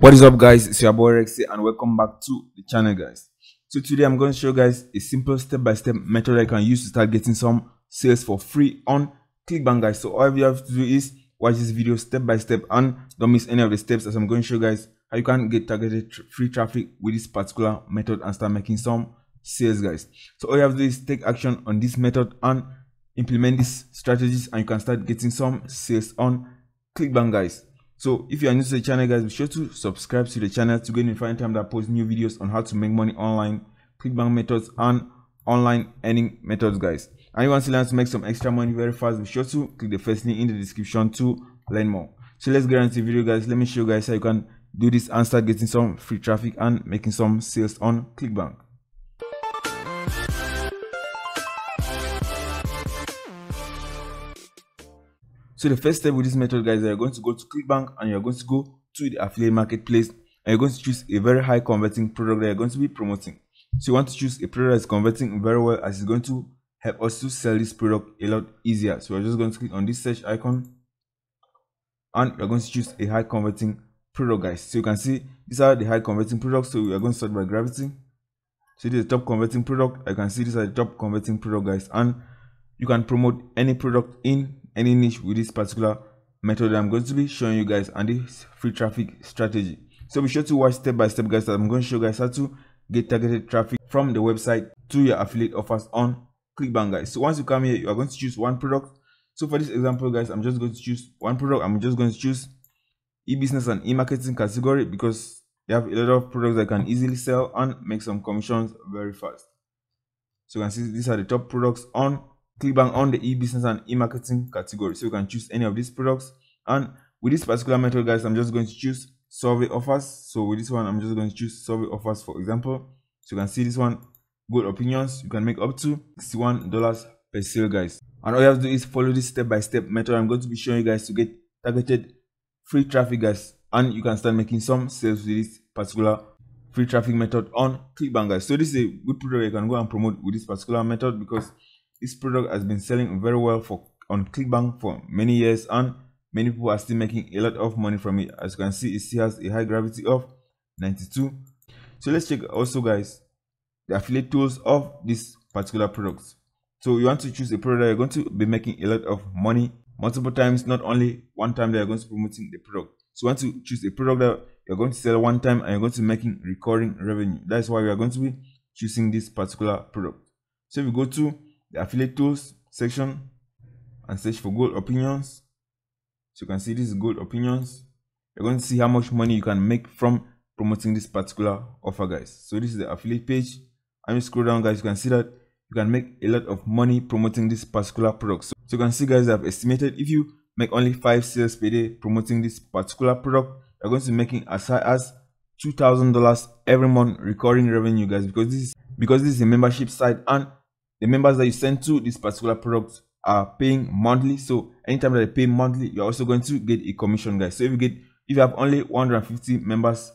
What is up guys, it's your boy Rexy and welcome back to the channel guys. So today I'm going to show you guys a simple step-by-step -step method I can use to start getting some sales for free on ClickBank guys. So all you have to do is watch this video step by step and don't miss any of the steps as I'm going to show you guys how you can get targeted tr free traffic with this particular method and start making some sales guys. So all you have to do is take action on this method and implement these strategies and you can start getting some sales on ClickBank guys. So if you are new to the channel guys, be sure to subscribe to the channel to get notified time that I post new videos on how to make money online, clickbank methods and online earning methods guys. And you want to learn to make some extra money very fast, be sure to click the first link in the description to learn more. So let's get into the video guys. Let me show you guys how you can do this and start getting some free traffic and making some sales on ClickBank. So the first step with this method, guys, you're going to go to ClickBank and you're going to go to the affiliate marketplace and you're going to choose a very high converting product that you're going to be promoting. So you want to choose a product that's converting very well as it's going to help us to sell this product a lot easier. So we're just going to click on this search icon and we're going to choose a high converting product guys. So you can see these are the high converting products. So we are going to start by gravity. So this is the top converting product. I can see these are the top converting product guys and you can promote any product in any niche with this particular method I'm going to be showing you guys and this free traffic strategy. So be sure to watch step by step guys I'm going to show you guys how to get targeted traffic from the website to your affiliate offers on ClickBank guys. So once you come here, you are going to choose one product. So for this example guys, I'm just going to choose one product. I'm just going to choose e-business and e-marketing category because they have a lot of products that can easily sell and make some commissions very fast. So you can see these are the top products on ClickBank on the e-business and e-marketing category. So you can choose any of these products. And with this particular method, guys, I'm just going to choose survey offers. So with this one, I'm just going to choose survey offers, for example. So you can see this one, good opinions. You can make up to $61 per sale, guys. And all you have to do is follow this step-by-step -step method. I'm going to be showing you guys to get targeted free traffic, guys. And you can start making some sales with this particular free traffic method on ClickBank, guys. So this is a good product you can go and promote with this particular method because this product has been selling very well for on ClickBank for many years and many people are still making a lot of money from it. As you can see, it still has a high gravity of 92. So let's check also guys the affiliate tools of this particular product. So you want to choose a product you're going to be making a lot of money multiple times, not only one time They are going to promoting the product. So you want to choose a product that you're going to sell one time and you're going to be making recurring revenue. That's why we are going to be choosing this particular product. So if you go to the affiliate tools section and search for gold opinions so you can see this gold opinions you're going to see how much money you can make from promoting this particular offer guys so this is the affiliate page and you scroll down guys you can see that you can make a lot of money promoting this particular product so, so you can see guys i've estimated if you make only five sales per day promoting this particular product you're going to be making as high as two thousand dollars every month recurring revenue guys because this is because this is a membership site and the members that you send to this particular product are paying monthly so anytime that they pay monthly you're also going to get a commission guys so if you get if you have only 150 members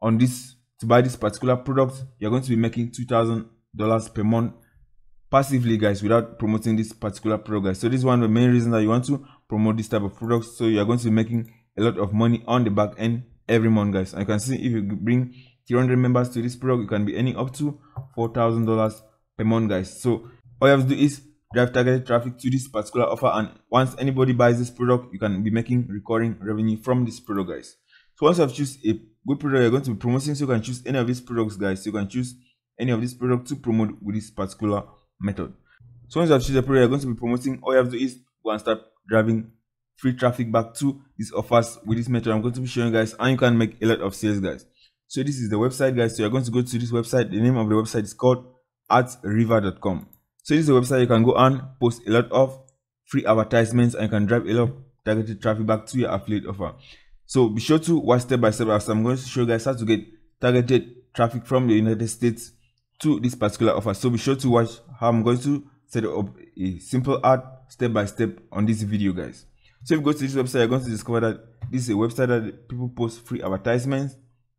on this to buy this particular product you're going to be making two thousand dollars per month passively guys without promoting this particular product so this is one of the main reasons that you want to promote this type of product so you're going to be making a lot of money on the back end every month guys and you can see if you bring 300 members to this product you can be earning up to four thousand dollars among guys. So all you have to do is drive targeted traffic to this particular offer and once anybody buys this product you can be making recurring revenue from this product guys so once i've choose a good product you're going to be promoting so you can choose any of these products guys so you can choose any of these products to promote with this particular method so once i've choose a product you're going to be promoting all you have to do is go and start driving free traffic back to these offers with this method i'm going to be showing guys and you can make a lot of sales guys so this is the website guys so you're going to go to this website the name of the website is called at river.com. So this is a website you can go and post a lot of free advertisements and you can drive a lot of targeted traffic back to your affiliate offer. So be sure to watch step by step as I'm going to show you guys how to get targeted traffic from the United States to this particular offer. So be sure to watch how I'm going to set up a simple ad step by step on this video guys. So if you go to this website, you're going to discover that this is a website that people post free advertisements.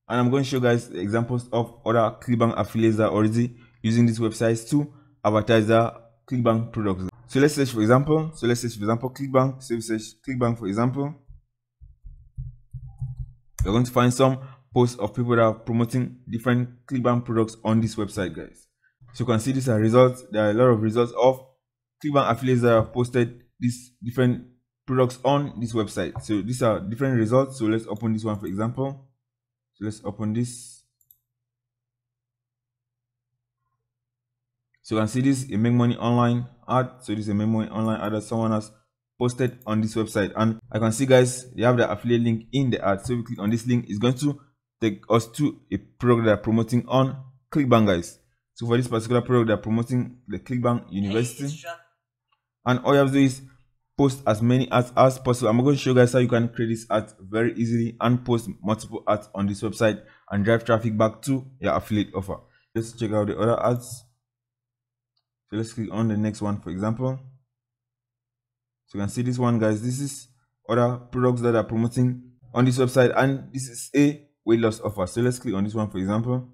And I'm going to show you guys examples of other Clickbank affiliates that already using these websites to advertise their clickbank products so let's search for example so let's search for example clickbank so search clickbank for example you're going to find some posts of people that are promoting different clickbank products on this website guys so you can see these are results there are a lot of results of clickbank affiliates that have posted these different products on this website so these are different results so let's open this one for example so let's open this So you can see this, you make money online ad. So this is a make money online ad that someone has posted on this website. And I can see guys, they have the affiliate link in the ad. So if we click on this link, it's going to take us to a product they're promoting on ClickBank guys. So for this particular product, they're promoting the ClickBank University. And all you have to do is post as many ads as possible. I'm going to show you guys how you can create this ad very easily and post multiple ads on this website and drive traffic back to your affiliate offer. Let's check out the other ads. So let's click on the next one, for example. So you can see this one, guys. This is other products that are promoting on this website. And this is a weight loss offer. So let's click on this one, for example.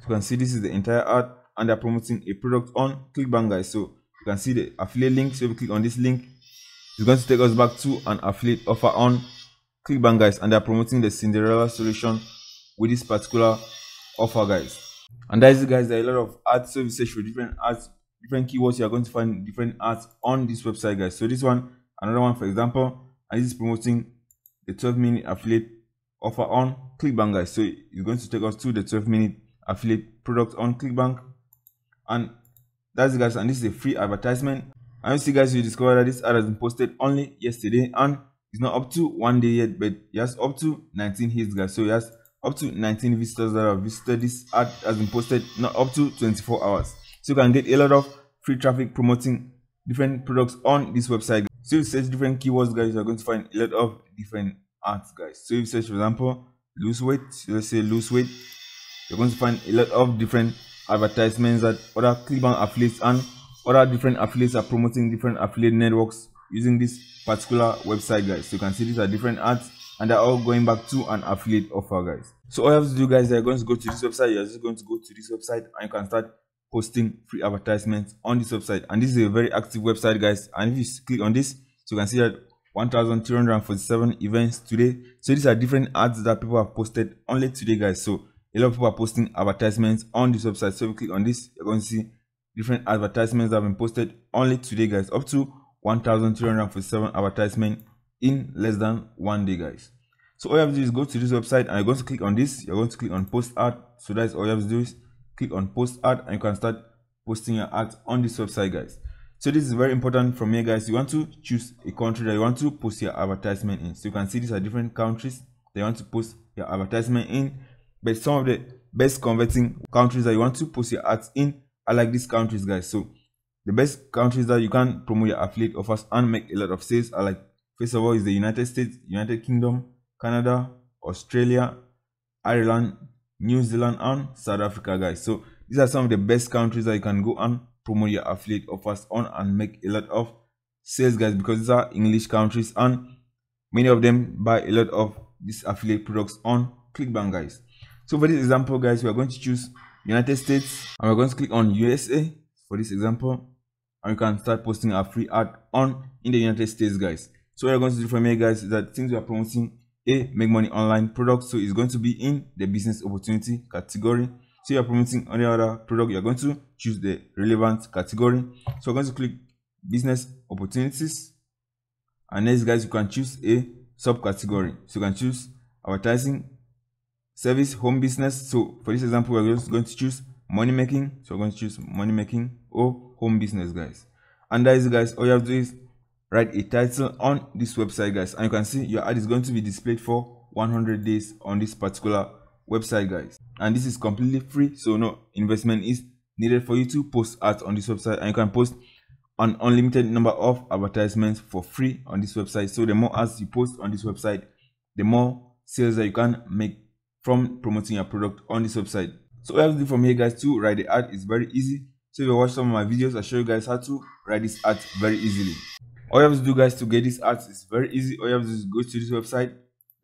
You can see this is the entire ad and they're promoting a product on ClickBank, guys. So you can see the affiliate link. So if we click on this link, it's going to take us back to an affiliate offer on ClickBank, guys. And they're promoting the Cinderella solution with this particular offer, guys. And that is guys, there are a lot of ad services for different ads, different keywords. You are going to find different ads on this website, guys. So this one, another one, for example, and this is promoting the 12 minute affiliate offer on ClickBank, guys. So it's going to take us to the 12 minute affiliate product on ClickBank. And that's it, guys. And this is a free advertisement. And you see, guys, you discover that this ad has been posted only yesterday and it's not up to one day yet, but it has up to 19 hits, guys. So it has up to 19 visitors that have visited this ad has been posted not up to 24 hours so you can get a lot of free traffic promoting different products on this website so if you search different keywords guys you're going to find a lot of different ads guys so if you search for example lose weight let's say lose weight you're going to find a lot of different advertisements that other clickbank affiliates and other different affiliates are promoting different affiliate networks using this particular website guys so you can see these are different ads and they're all going back to an affiliate offer, guys. So all you have to do, guys, you're going to go to this website. You're just going to go to this website and you can start posting free advertisements on this website. And this is a very active website, guys. And if you click on this, so you can see that 1,347 events today. So these are different ads that people have posted only today, guys. So a lot of people are posting advertisements on this website. So if you click on this, you're going to see different advertisements that have been posted only today, guys. Up to 1,347 advertisements in less than one day guys so all you have to do is go to this website and you're going to click on this you're going to click on post art so that's all you have to do is click on post art and you can start posting your art on this website guys so this is very important from here guys you want to choose a country that you want to post your advertisement in so you can see these are different countries that you want to post your advertisement in but some of the best converting countries that you want to post your ads in are like these countries guys so the best countries that you can promote your affiliate offers and make a lot of sales are like First of all, is the United States, United Kingdom, Canada, Australia, Ireland, New Zealand, and South Africa, guys. So these are some of the best countries that you can go and promote your affiliate offers on and make a lot of sales, guys, because these are English countries and many of them buy a lot of these affiliate products on ClickBank, guys. So for this example, guys, we are going to choose United States and we're going to click on USA for this example and you can start posting a free ad on in the United States, guys. So what we're going to do from here, guys, is that things we are promoting a make money online product. So it's going to be in the business opportunity category. So you're promoting any other product, you're going to choose the relevant category. So we're going to click business opportunities. And next, guys, you can choose a subcategory. So you can choose advertising, service, home business. So for this example, we're just going to choose money making. So we're going to choose money making or home business, guys. And that is guys, all you have to do is write a title on this website guys and you can see your ad is going to be displayed for 100 days on this particular website guys and this is completely free so no investment is needed for you to post ads on this website and you can post an unlimited number of advertisements for free on this website so the more ads you post on this website the more sales that you can make from promoting your product on this website so what you have to do from here guys to write the ad is very easy so if you watch some of my videos i show you guys how to write this ad very easily all you have to do guys to get these ads is very easy all you have to do is go to this website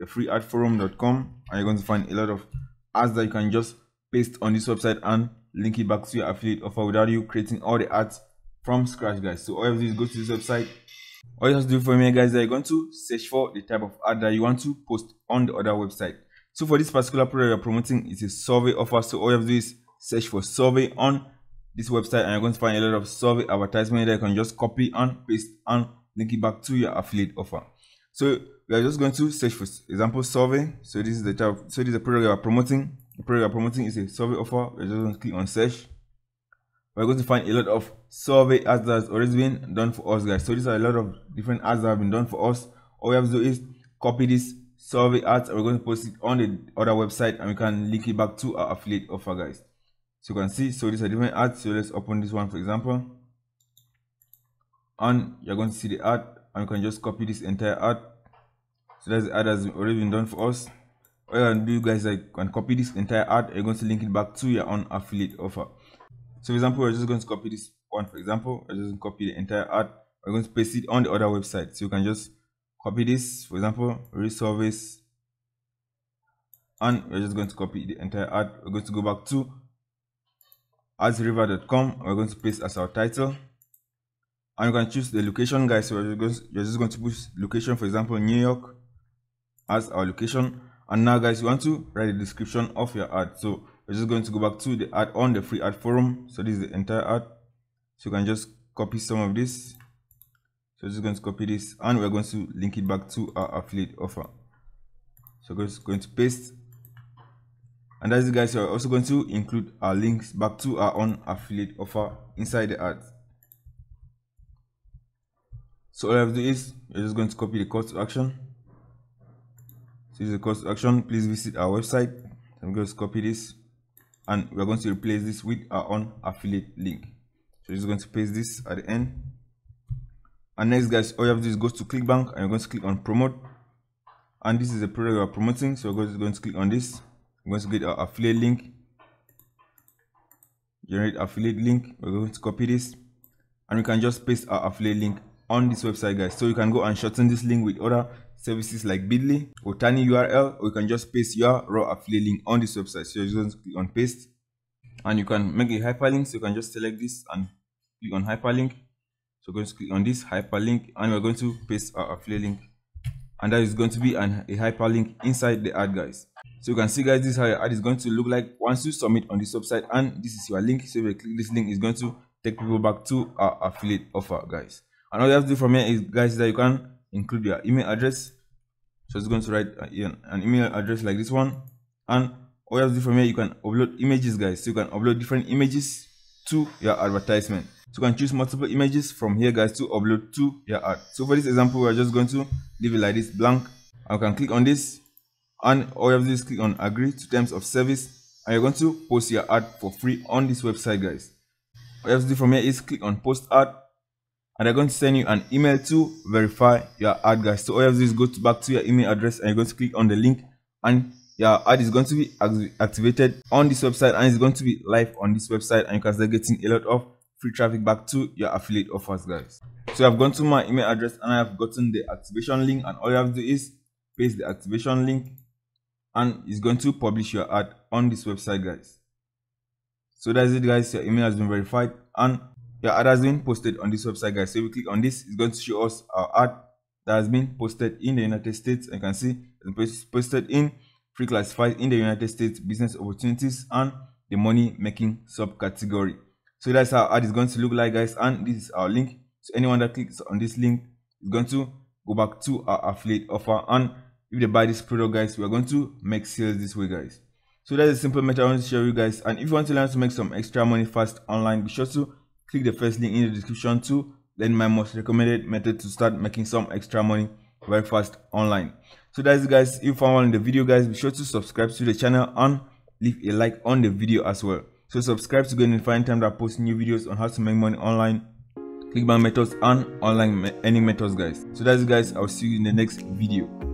thefreeadforum.com and you're going to find a lot of ads that you can just paste on this website and link it back to your affiliate offer without you creating all the ads from scratch guys so all you have to do is go to this website all you have to do for me guys that you're going to search for the type of ad that you want to post on the other website so for this particular product you're promoting it's a survey offer so all you have to do is search for survey on this website and you're going to find a lot of survey advertisement that you can just copy and paste and link it back to your affiliate offer. So we are just going to search for example survey. So this is the type, so this is the product we are promoting. The product we are promoting is a survey offer. We're just going to click on search. We're going to find a lot of survey ads that has already been done for us guys. So these are a lot of different ads that have been done for us. All we have to do is copy this survey ads and we're going to post it on the other website and we can link it back to our affiliate offer guys. So you can see, so these are different ads. So let's open this one, for example. And you're going to see the ad and you can just copy this entire ad. So that's the ad has already been done for us. All you can do guys like can copy this entire ad you're going to link it back to your own affiliate offer. So for example, we're just going to copy this one, for example, I just copy the entire ad. We're going to paste it on the other website. So you can just copy this, for example, resurface and we're just going to copy the entire ad. We're going to go back to Adsriver.com. we're going to paste as our title and you can choose the location guys so we're just, we're just going to push location for example new york as our location and now guys you want to write the description of your ad so we're just going to go back to the ad on the free ad forum so this is the entire ad so you can just copy some of this so we're just going to copy this and we're going to link it back to our affiliate offer so we're just going to paste and as you guys are also going to include our links back to our own affiliate offer inside the ads so all I have to do is you're just going to copy the call to action so this is the call to action please visit our website i'm going to copy this and we're going to replace this with our own affiliate link so we're just going to paste this at the end and next guys all you have to do is go to clickbank and you're going to click on promote and this is the product we are promoting so we're just going to click on this I'm going to get our affiliate link, generate affiliate link. We're going to copy this and we can just paste our affiliate link on this website guys. So you can go and shorten this link with other services like Bitly or Tiny URL or you can just paste your raw affiliate link on this website. So you're just going to click on paste and you can make a hyperlink. So you can just select this and click on hyperlink. So we're going to click on this hyperlink and we're going to paste our affiliate link and that is going to be an, a hyperlink inside the ad guys so you can see guys this is how your ad is going to look like once you submit on this website and this is your link so if you click this link is going to take people back to our affiliate offer guys and all you have to do from here is guys that you can include your email address so it's going to write uh, an email address like this one and all you have to do from here you can upload images guys so you can upload different images to your advertisement so you can choose multiple images from here guys to upload to your art. So for this example, we're just going to leave it like this blank. I can click on this and all you have to do is click on agree to terms of service and you're going to post your art for free on this website guys. All you have to do from here is click on post art and they're going to send you an email to verify your ad guys so all you have to do is go to back to your email address and you're going to click on the link and your ad is going to be activated on this website and it's going to be live on this website and you can start getting a lot of free traffic back to your affiliate offers guys so i've gone to my email address and i have gotten the activation link and all you have to do is paste the activation link and it's going to publish your ad on this website guys so that's it guys your email has been verified and your ad has been posted on this website guys so if we click on this it's going to show us our ad that has been posted in the united states you can see it's posted in free classified in the united states business opportunities and the money making subcategory so that's how ad is going to look like guys and this is our link. So anyone that clicks on this link is going to go back to our affiliate offer and if they buy this product guys we are going to make sales this way guys. So that's a simple method I want to share with you guys and if you want to learn to make some extra money fast online be sure to click the first link in the description to learn my most recommended method to start making some extra money very fast online. So that's it guys if you found in the video guys be sure to subscribe to the channel and leave a like on the video as well. So subscribe to get find time that I post new videos on how to make money online, clickbank methods and online earning methods guys. So that's it guys, I'll see you in the next video.